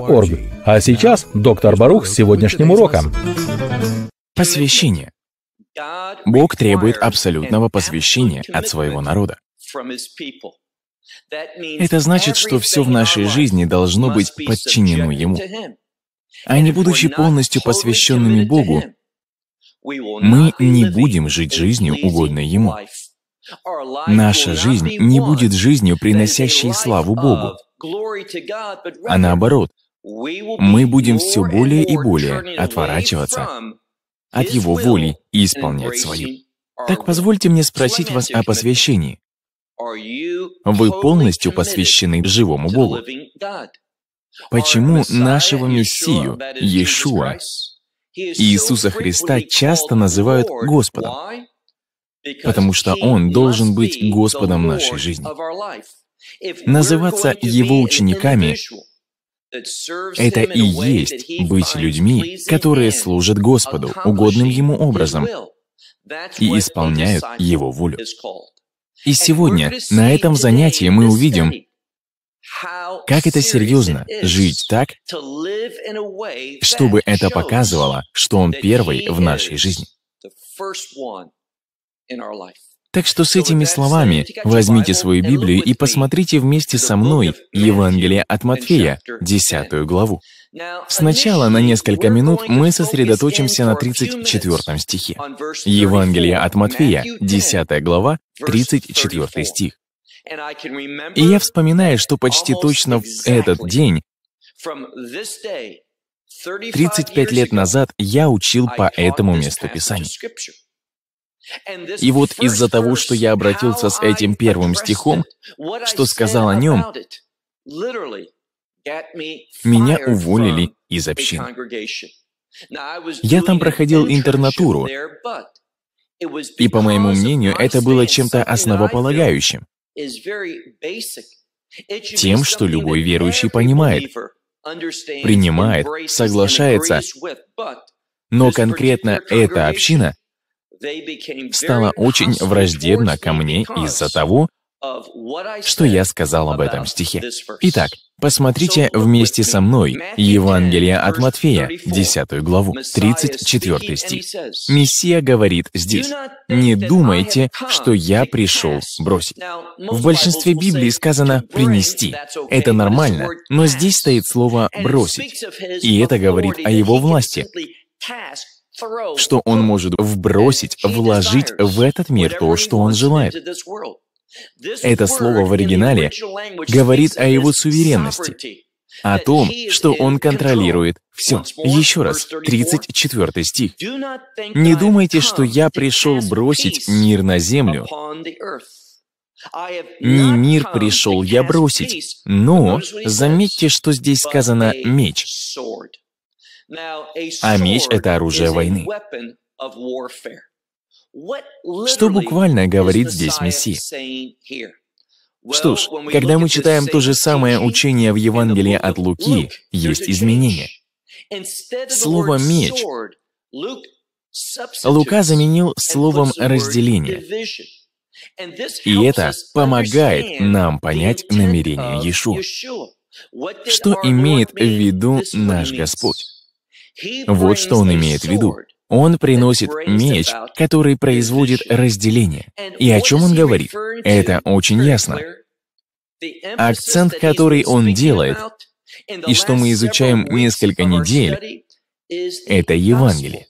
Baruch.org. А сейчас доктор Барух с сегодняшним уроком. Посвящение. Бог требует абсолютного посвящения от своего народа. Это значит, что все в нашей жизни должно быть подчинено Ему. А не будучи полностью посвященными Богу, мы не будем жить жизнью, угодной Ему. Наша жизнь не будет жизнью, приносящей славу Богу, а наоборот, мы будем все более и более отворачиваться от Его воли и исполнять свою. Так позвольте мне спросить вас о посвящении. Вы полностью посвящены живому Богу. Почему нашего Мессию, Иешуа, Иисуса Христа часто называют Господом? Потому что Он должен быть Господом нашей жизни. Называться Его учениками это и есть быть людьми, которые служат Господу угодным Ему образом и исполняют Его волю. И сегодня на этом занятии мы увидим, как это серьезно жить так, чтобы это показывало, что Он первый в нашей жизни. Так что с этими словами возьмите свою Библию и посмотрите вместе со мной Евангелие от Матфея, 10 главу. Сначала на несколько минут мы сосредоточимся на 34 стихе. Евангелие от Матфея, 10 глава, 34 стих. И я вспоминаю, что почти точно в этот день 35 лет назад я учил по этому месту Писания. И вот из-за того, что я обратился с этим первым стихом, что сказал о нем, меня уволили из общины. Я там проходил интернатуру, и, по моему мнению, это было чем-то основополагающим, тем, что любой верующий понимает, принимает, соглашается, но конкретно эта община стала очень враждебна ко мне из-за того, что я сказал об этом стихе. Итак, посмотрите вместе со мной Евангелие от Матфея, 10 главу, 34 стих. Мессия говорит здесь, «Не думайте, что я пришел бросить». В большинстве Библии сказано «принести». Это нормально, но здесь стоит слово «бросить». И это говорит о его власти, что он может вбросить, вложить в этот мир то, что он желает. Это слово в оригинале говорит о его суверенности, о том, что он контролирует все. Еще раз, 34 стих. «Не думайте, что я пришел бросить мир на землю. Не мир пришел я бросить, но заметьте, что здесь сказано «меч». А меч — это оружие войны. Что буквально говорит здесь Мессия? Что ж, когда мы читаем то же самое учение в Евангелии от Луки, есть изменения. Слово «меч» Лука заменил словом «разделение». И это помогает нам понять намерение Иешуа. Что имеет в виду наш Господь? Вот что он имеет в виду. Он приносит меч, который производит разделение. И о чем он говорит? Это очень ясно. Акцент, который он делает, и что мы изучаем несколько недель, это Евангелие.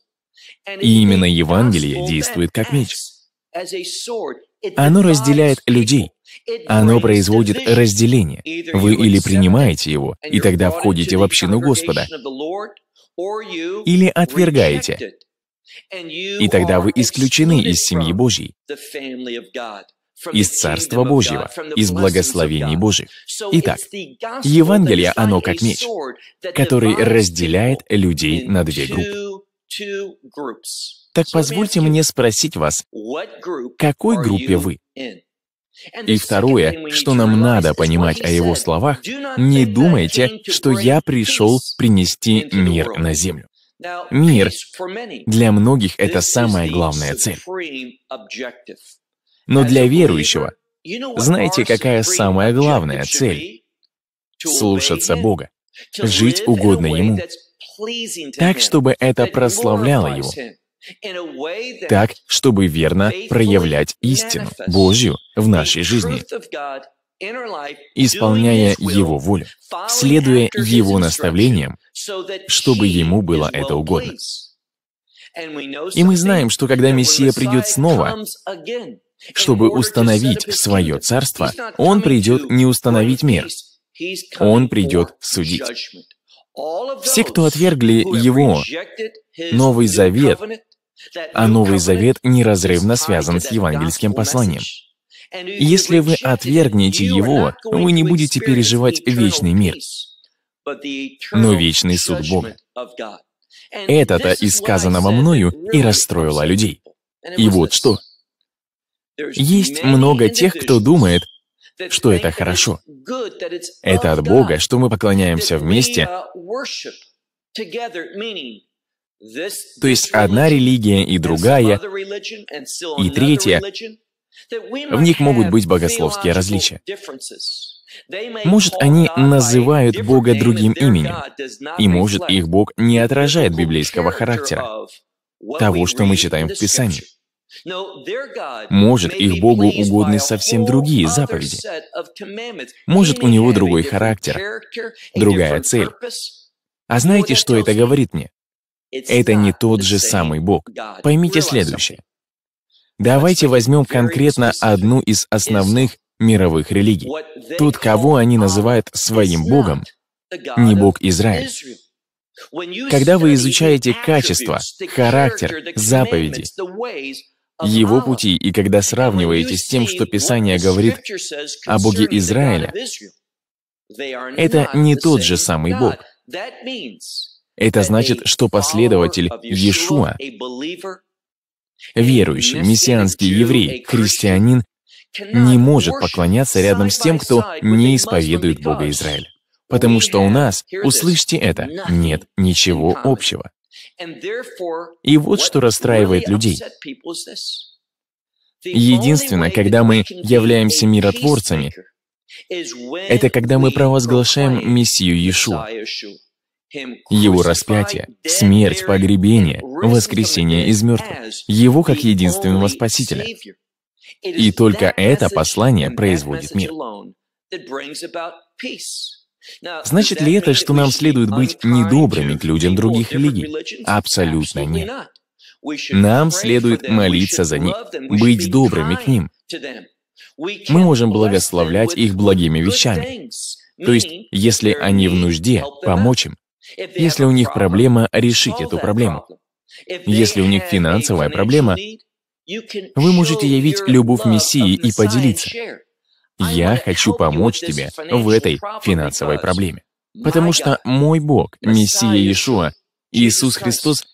И именно Евангелие действует как меч. Оно разделяет людей. Оно производит разделение. Вы или принимаете его, и тогда входите в общину Господа, или отвергаете. И тогда вы исключены из семьи Божьей, из Царства Божьего, из благословений Божьих. Итак, Евангелие, оно как меч, который разделяет людей на две группы. Так позвольте мне спросить вас, какой группе вы? И второе, что нам надо понимать о его словах, не думайте, что я пришел принести мир на землю. Мир для многих это самая главная цель. Но для верующего, знаете, какая самая главная цель? Слушаться Бога, жить угодно Ему, так, чтобы это прославляло Его, так, чтобы верно проявлять истину Божью в нашей жизни, исполняя Его волю, следуя Его наставлениям, чтобы Ему было это угодно. И мы знаем, что когда Мессия придет снова, чтобы установить свое царство, Он придет не установить мир, Он придет судить. Все, кто отвергли Его, Новый Завет, а Новый Завет неразрывно связан с евангельским посланием. Если вы отвергнете его, вы не будете переживать вечный мир, но вечный суд Бога. Это-то и сказанного мною и расстроило людей. И вот что. Есть много тех, кто думает, что это хорошо. Это от Бога, что мы поклоняемся вместе, uh, то есть одна религия и другая, и третья, в них могут быть богословские различия. Может, они называют Бога другим именем, и может, их Бог не отражает библейского характера, того, что мы читаем в Писании. Может, их Богу угодны совсем другие заповеди. Может, у него другой характер, другая цель. А знаете, что это говорит мне? Это не тот же самый Бог. Поймите следующее. Давайте возьмем конкретно одну из основных мировых религий. Тот, кого они называют своим Богом, не Бог Израиль. Когда вы изучаете качество, характер, заповеди, его пути, и когда сравниваете с тем, что Писание говорит о Боге Израиля, это не тот же самый Бог. Это значит, что последователь Иешуа, верующий, мессианский еврей, христианин, не может поклоняться рядом с тем, кто не исповедует Бога Израиля. Потому что у нас, услышьте это, нет ничего общего. И вот что расстраивает людей. Единственное, когда мы являемся миротворцами, это когда мы провозглашаем мессию Иешуа. Его распятие, смерть, погребение, воскресение из мертвых, Его как единственного Спасителя. И только это послание производит мир. Значит ли это, что нам следует быть недобрыми к людям других религий? Абсолютно нет. Нам следует молиться за них, быть добрыми к ним. Мы можем благословлять их благими вещами. То есть, если они в нужде, помочь им. Если у них проблема, решить эту проблему. Если у них финансовая проблема, вы можете явить любовь Мессии и поделиться. Я хочу помочь тебе в этой финансовой проблеме. Потому что мой Бог, Мессия Иешуа, Иисус Христос,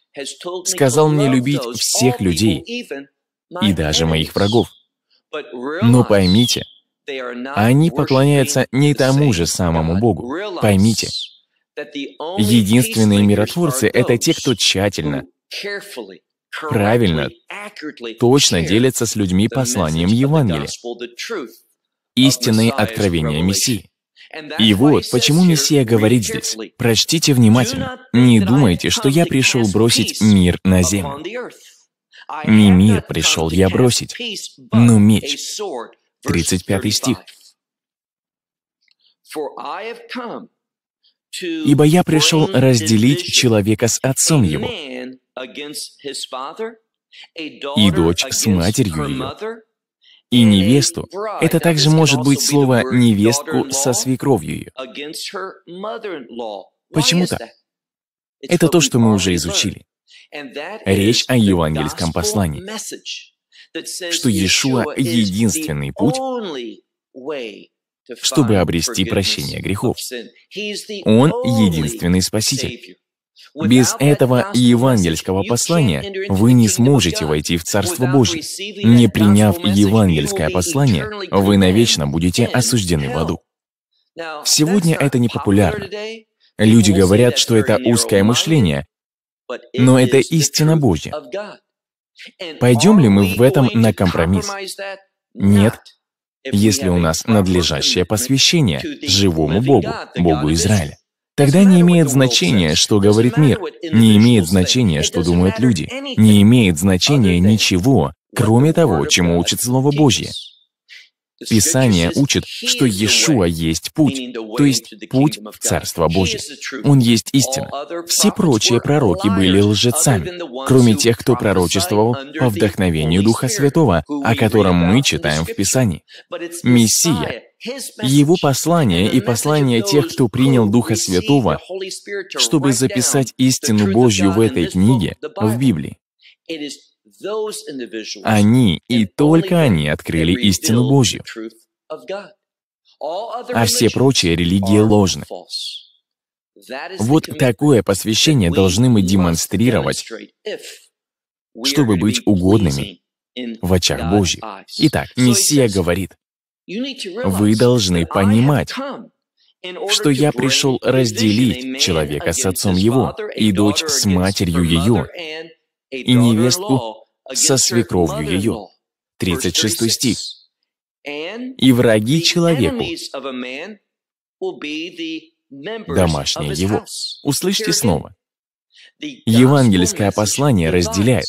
сказал мне любить всех людей и даже моих врагов. Но поймите, они поклоняются не тому же самому Богу. Поймите, Единственные миротворцы — это те, кто тщательно, правильно, точно делятся с людьми посланием Евангелия, истинные откровения Мессии. И вот почему Мессия говорит здесь, прочтите внимательно, не думайте, что я пришел бросить мир на землю. Не мир пришел я бросить, но меч. 35 стих. Ибо я пришел разделить человека с отцом его, и дочь с матерью ее, и невесту. Это также может быть слово «невестку» со свекровью ее. Почему так? Это то, что мы уже изучили. Речь о евангельском послании, что Иешуа — единственный путь, чтобы обрести прощение грехов. Он единственный Спаситель. Без этого евангельского послания вы не сможете войти в Царство Божье. Не приняв евангельское послание, вы навечно будете осуждены в аду. Сегодня это не популярно. Люди говорят, что это узкое мышление, но это истина Божья. Пойдем ли мы в этом на компромисс? Нет, если у нас надлежащее посвящение живому Богу, Богу Израиля. Тогда не имеет значения, что говорит мир, не имеет значения, что думают люди, не имеет значения ничего, кроме того, чему учит Слово Божье. Писание учит, что Иешуа есть путь, то есть путь в Царство Божие. Он есть истина. Все прочие пророки были лжецами, кроме тех, кто пророчествовал по вдохновению Духа Святого, о котором мы читаем в Писании. Мессия его послание и послание тех, кто принял Духа Святого, чтобы записать истину Божью в этой книге, в Библии. Они и только они открыли истину Божью. А все прочие религии ложны. Вот такое посвящение должны мы демонстрировать, чтобы быть угодными в очах Божьих. Итак, Мессия говорит, вы должны понимать, что я пришел разделить человека с отцом его, и дочь с матерью ее, и невестку со свекровью ее. 36 стих. «И враги человеку, домашние его». Услышьте снова. Евангельское послание разделяет.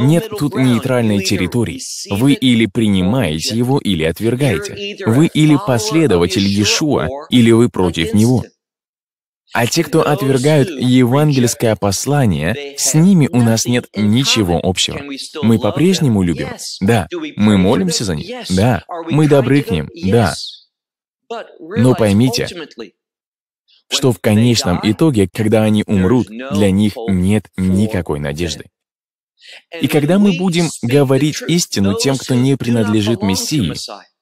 Нет тут нейтральной территории. Вы или принимаете его, или отвергаете. Вы или последователь Иешуа, или вы против него. А те, кто отвергают евангельское послание, с ними у нас нет ничего общего. Мы по-прежнему любим? Да. Мы молимся за них? Да. Мы добры к ним? Да. Но поймите, что в конечном итоге, когда они умрут, для них нет никакой надежды. И когда мы будем говорить истину тем, кто не принадлежит Мессии,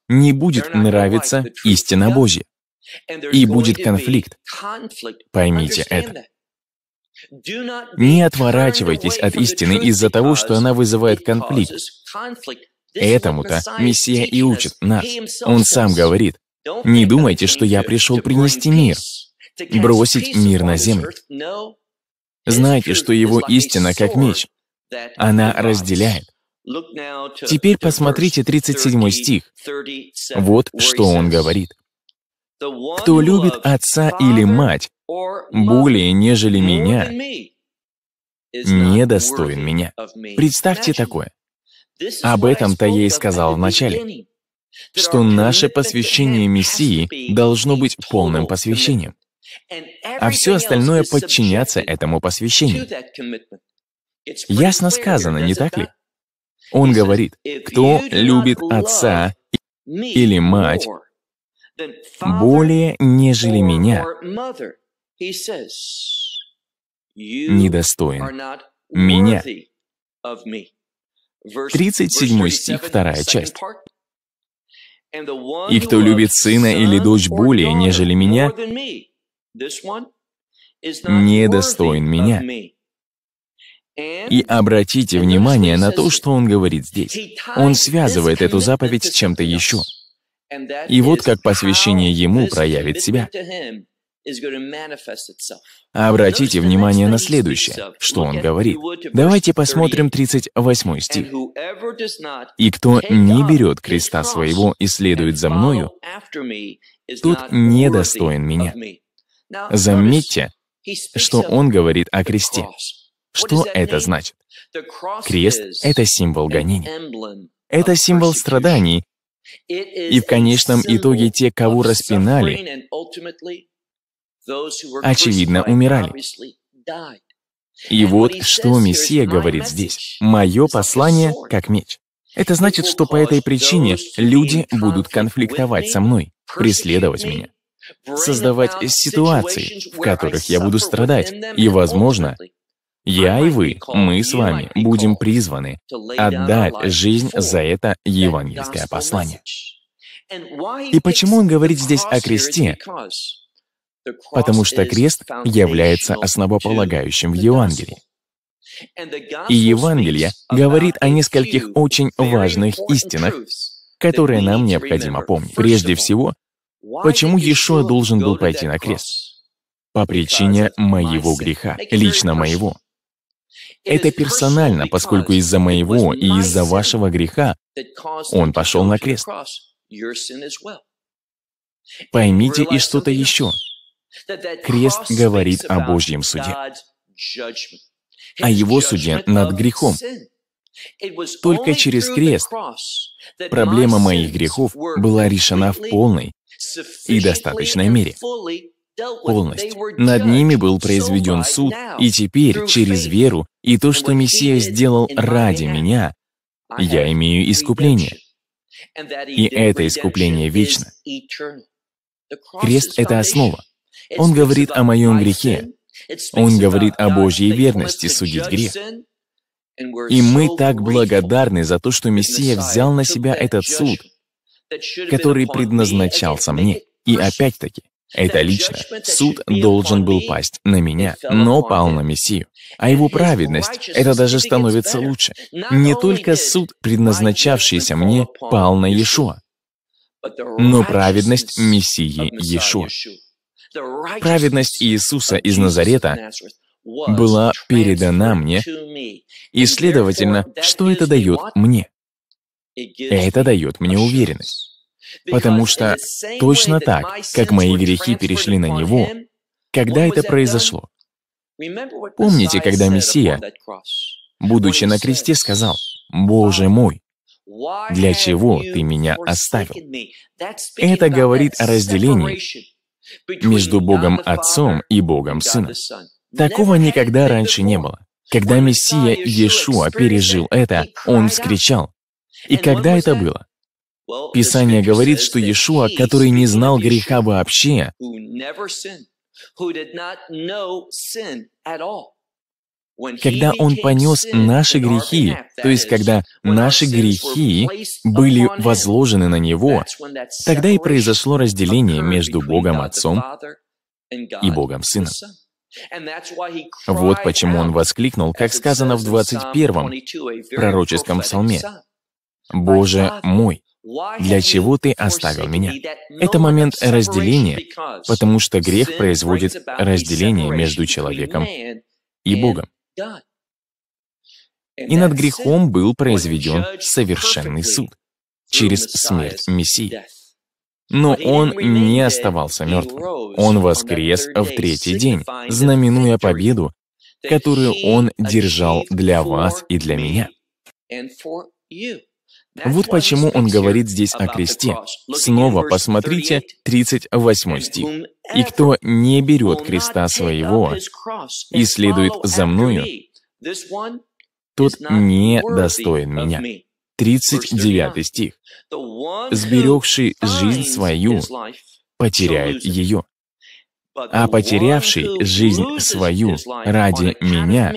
не будет нравиться истина Божья. И будет конфликт. Поймите это. Не отворачивайтесь от истины из-за того, что она вызывает конфликт. Этому-то Мессия и учит нас. Он сам говорит, «Не думайте, что я пришел принести мир, бросить мир на землю. Знайте, что его истина как меч. Она разделяет». Теперь посмотрите 37 стих. Вот что он говорит. Кто любит отца или мать более, нежели меня, недостоин меня. Представьте такое. Об этом-то я и сказал вначале, что наше посвящение Мессии должно быть полным посвящением, а все остальное подчиняться этому посвящению. Ясно сказано, не так ли? Он говорит, кто любит отца или мать более, нежели меня, недостоин меня. 37 стих, вторая часть. «И кто любит сына или дочь более, нежели меня, недостоин меня». И обратите внимание на то, что он говорит здесь. Он связывает эту заповедь с чем-то еще. И вот как посвящение Ему проявит себя. Обратите внимание на следующее, что он говорит. Давайте посмотрим 38 стих. «И кто не берет креста своего и следует за мною, тот недостоин меня». Заметьте, что он говорит о кресте. Что это значит? Крест — это символ гонений. Это символ страданий и в конечном итоге те, кого распинали, очевидно, умирали. И вот что Мессия говорит здесь. «Мое послание как меч». Это значит, что по этой причине люди будут конфликтовать со мной, преследовать меня, создавать ситуации, в которых я буду страдать, и, возможно, я и вы, мы с вами, будем призваны отдать жизнь за это евангельское послание. И почему он говорит здесь о кресте? Потому что крест является основополагающим в Евангелии. И Евангелие говорит о нескольких очень важных истинах, которые нам необходимо помнить. Прежде всего, почему Иешуа должен был пойти на крест? По причине моего греха, лично моего. Это персонально, поскольку из-за моего и из-за вашего греха Он пошел на крест. Поймите и что-то еще. Крест говорит о Божьем суде, о его суде над грехом. Только через крест проблема моих грехов была решена в полной и достаточной мере полностью. Над ними был произведен суд, и теперь через веру и то, что Мессия сделал ради меня, я имею искупление. И это искупление вечно. Крест — это основа. Он говорит о моем грехе. Он говорит о Божьей верности судить грех. И мы так благодарны за то, что Мессия взял на себя этот суд, который предназначался мне. И опять-таки, это лично. Суд должен был пасть на меня, но пал на Мессию. А его праведность, это даже становится лучше. Не только суд, предназначавшийся мне, пал на Иешуа, но праведность Мессии Иешуа. Праведность Иисуса из Назарета была передана мне, и, следовательно, что это дает мне? Это дает мне уверенность. Потому что точно так, как мои грехи перешли на Него, когда это произошло? Помните, когда Мессия, будучи на кресте, сказал, «Боже мой, для чего ты меня оставил?» Это говорит о разделении между Богом Отцом и Богом Сыном. Такого никогда раньше не было. Когда Мессия Иешуа пережил это, он вскричал. И когда это было? Писание говорит, что Иешуа, который не знал греха вообще, когда Он понес наши грехи, то есть когда наши грехи были возложены на Него, тогда и произошло разделение между Богом Отцом и Богом Сыном. Вот почему он воскликнул, как сказано в 21-м пророческом псалме, «Боже мой, для чего ты оставил меня? Это момент разделения, потому что грех производит разделение между человеком и Богом. И над грехом был произведен совершенный суд через смерть Мессии. Но он не оставался мертвым. Он воскрес в третий день, знаменуя победу, которую он держал для вас и для меня. Вот почему он говорит здесь о кресте. Снова посмотрите 38 стих. «И кто не берет креста своего и следует за мною, тот не достоин меня». 39 стих. «Сберегший жизнь свою потеряет ее, а потерявший жизнь свою ради меня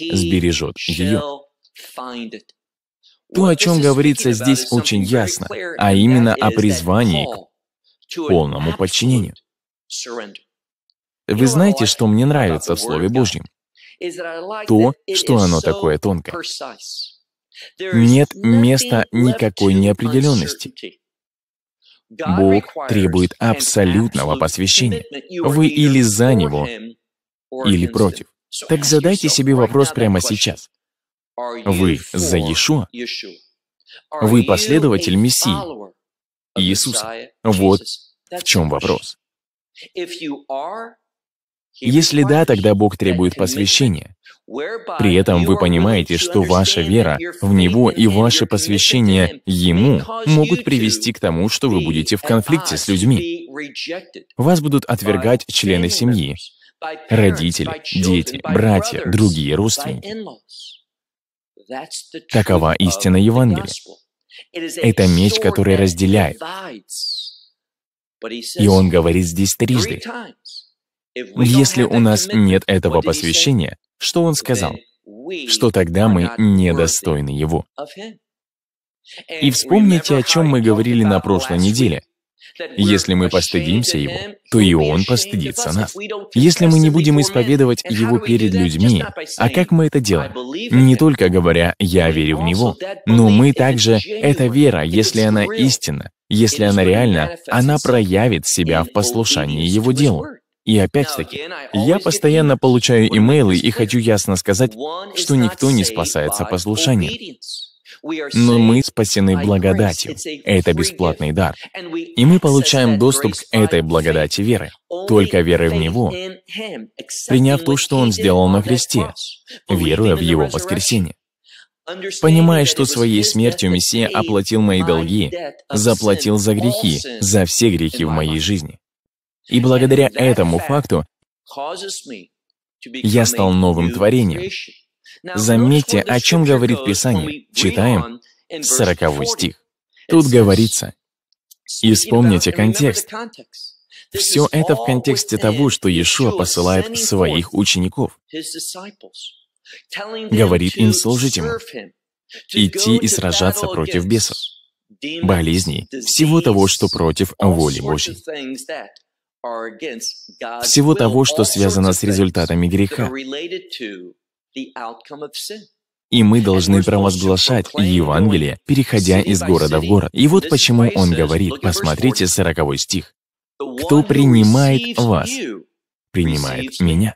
сбережет ее». То, о чем говорится здесь, очень ясно, а именно о призвании к полному подчинению. Вы знаете, что мне нравится в Слове Божьем? То, что оно такое тонкое. Нет места никакой неопределенности. Бог требует абсолютного посвящения. Вы или за Него, или против. Так задайте себе вопрос прямо сейчас. Вы за Иешуа? Вы последователь Мессии, Иисуса? Вот в чем вопрос. Если да, тогда Бог требует посвящения. При этом вы понимаете, что ваша вера в Него и ваше посвящение Ему могут привести к тому, что вы будете в конфликте с людьми. Вас будут отвергать члены семьи, родители, дети, братья, другие родственники. Такова истина Евангелия. Это меч, который разделяет. И он говорит здесь трижды. Если у нас нет этого посвящения, что он сказал? Что тогда мы недостойны его. И вспомните, о чем мы говорили на прошлой неделе. Если мы постыдимся Его, то и Он постыдится нас. Если мы не будем исповедовать Его перед людьми, а как мы это делаем? Не только говоря «я верю в Него», но мы также, эта вера, если она истинна, если она реальна, она проявит себя в послушании Его делу. И опять-таки, я постоянно получаю имейлы и хочу ясно сказать, что никто не спасается послушанием но мы спасены благодатью. Это бесплатный дар. И мы получаем доступ к этой благодати веры, только верой в Него, приняв то, что Он сделал на кресте, веруя в Его воскресение. Понимая, что своей смертью Мессия оплатил мои долги, заплатил за грехи, за все грехи в моей жизни. И благодаря этому факту я стал новым творением, Заметьте, о чем говорит Писание. Читаем 40 стих. Тут говорится, и вспомните контекст. Все это в контексте того, что Иешуа посылает своих учеников. Говорит им служить ему, идти и сражаться против бесов, болезней, всего того, что против воли Божьей. Всего того, что связано с результатами греха, и мы должны провозглашать Евангелие, переходя из города в город. И вот почему он говорит, посмотрите 40 стих. «Кто принимает вас, принимает меня».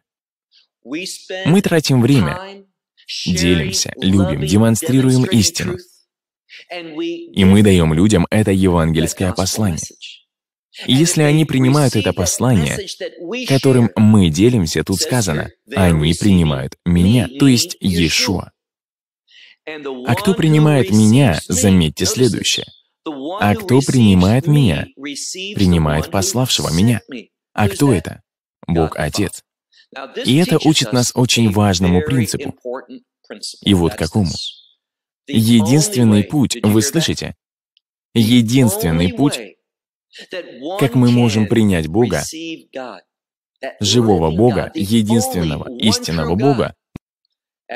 Мы тратим время, делимся, любим, демонстрируем истину. И мы даем людям это евангельское послание если они принимают это послание, которым мы делимся, тут сказано, они принимают меня, то есть Иешуа. А кто принимает меня, заметьте следующее. А кто принимает меня, принимает пославшего меня. А кто это? Бог Отец. И это учит нас очень важному принципу. И вот какому. Единственный путь, вы слышите? Единственный путь как мы можем принять Бога, живого Бога, единственного, истинного Бога,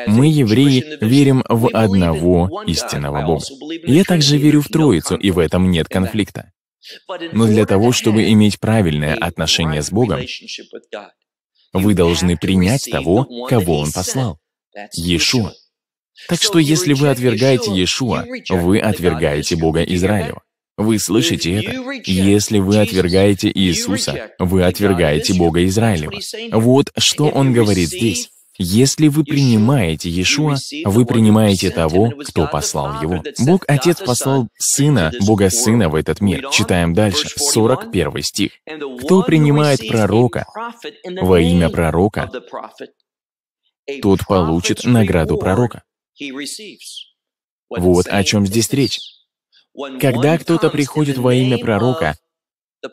мы, евреи, верим в одного истинного Бога. Я также верю в Троицу, и в этом нет конфликта. Но для того, чтобы иметь правильное отношение с Богом, вы должны принять того, кого Он послал. Иешуа. Так что если вы отвергаете Иешуа, вы отвергаете Бога Израилева. Вы слышите это? Если вы отвергаете Иисуса, вы отвергаете Бога Израилева. Вот что он говорит здесь. Если вы принимаете Иешуа, вы принимаете того, кто послал его. Бог Отец послал Сына, Бога Сына в этот мир. Читаем дальше, 41 стих. Кто принимает пророка во имя пророка, тот получит награду пророка. Вот о чем здесь речь. Когда кто-то приходит во имя пророка, то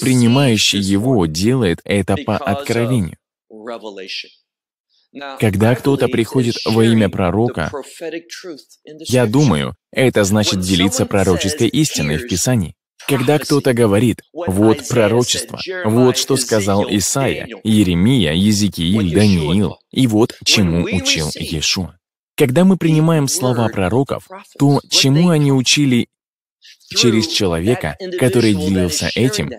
принимающий его делает это по откровению. Когда кто-то приходит во имя пророка, я думаю, это значит делиться пророческой истиной в Писании. Когда кто-то говорит, вот пророчество, вот что сказал Исаия, Иеремия, Езекииль, Даниил, и вот чему учил Иешуа. Когда мы принимаем слова пророков, то, чему они учили через человека, который делился этим,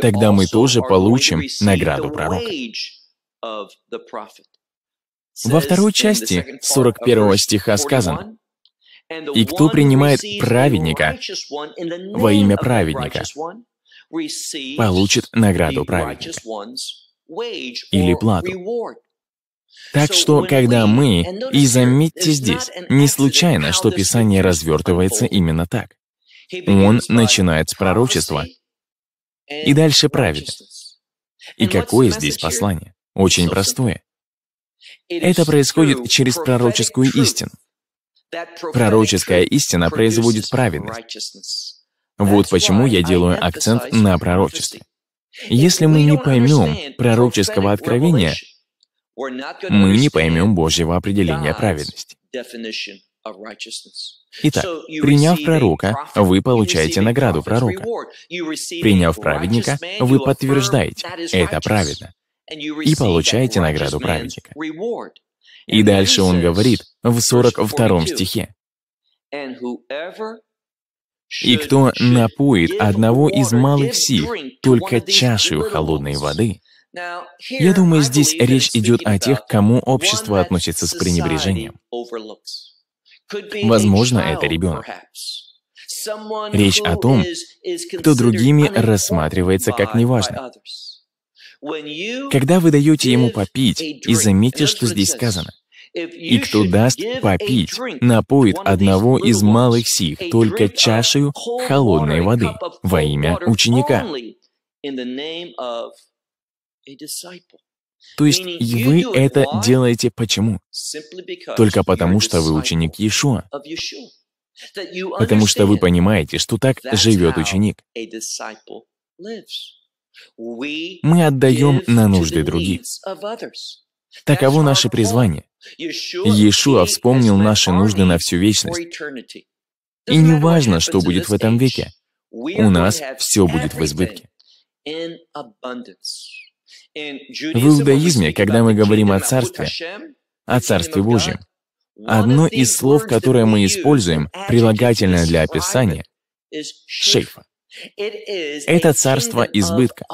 тогда мы тоже получим награду пророка. Во второй части 41 стиха сказано, «И кто принимает праведника во имя праведника, получит награду праведника» или плату. Так что, когда мы, и заметьте здесь, не случайно, что Писание развертывается именно так. Он начинает с пророчества и дальше праведность. И какое здесь послание? Очень простое. Это происходит через пророческую истину. Пророческая истина производит праведность. Вот почему я делаю акцент на пророчестве. Если мы не поймем пророческого откровения, мы не поймем Божьего определения праведности. Итак, приняв пророка, вы получаете награду пророка. Приняв праведника, вы подтверждаете, это праведно, и получаете награду праведника. И дальше он говорит в 42 стихе, «И кто напоит одного из малых сих только чашею холодной воды, — я думаю, здесь речь идет о тех, кому общество относится с пренебрежением. Возможно, это ребенок. Речь о том, кто другими рассматривается как неважно. Когда вы даете ему попить, и заметьте, что здесь сказано, и кто даст попить, напоит одного из малых сих только чашею холодной воды во имя ученика. То есть и вы это делаете почему? Только потому, что вы ученик Иешуа. Потому что вы понимаете, что так живет ученик. Мы отдаем на нужды других. Таково наше призвание. Иешуа вспомнил наши нужды на всю вечность. И не важно, что будет в этом веке, у нас все будет в избытке. В иудаизме, когда мы говорим о царстве, о царстве Божьем, одно из слов, которое мы используем, прилагательное для описания, шейфа. Это царство избытка.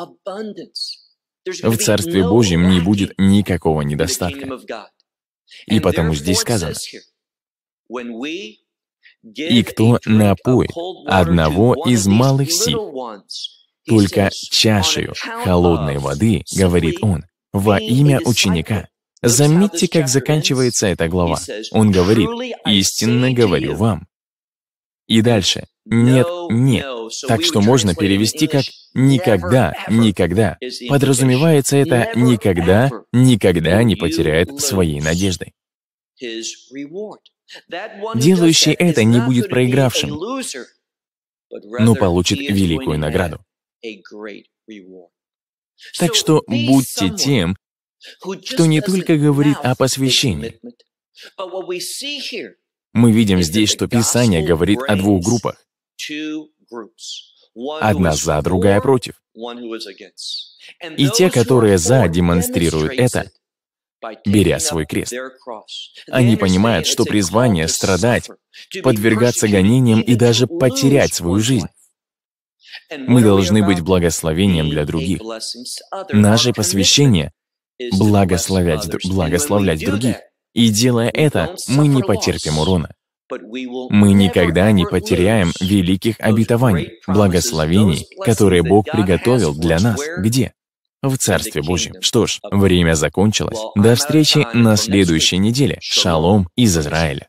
В Царстве Божьем не будет никакого недостатка. И потому здесь сказано, «И кто напоит одного из малых сил, только чашею холодной воды, говорит он, во имя ученика. Заметьте, как заканчивается эта глава. Он говорит, «Истинно говорю вам». И дальше, «Нет, нет». Так что можно перевести как «никогда, никогда». Подразумевается это «никогда, никогда не потеряет своей надежды». Делающий это не будет проигравшим, но получит великую награду. Так что будьте тем, кто не только говорит о посвящении. Мы видим здесь, что Писание говорит о двух группах. Одна за, другая против. И те, которые за, демонстрируют это, беря свой крест. Они понимают, что призвание страдать, подвергаться гонениям и даже потерять свою жизнь мы должны быть благословением для других. Наше посвящение — благословлять, благословлять других. И делая это, мы не потерпим урона. Мы никогда не потеряем великих обетований, благословений, которые Бог приготовил для нас. Где? В Царстве Божьем. Что ж, время закончилось. До встречи на следующей неделе. Шалом из Израиля.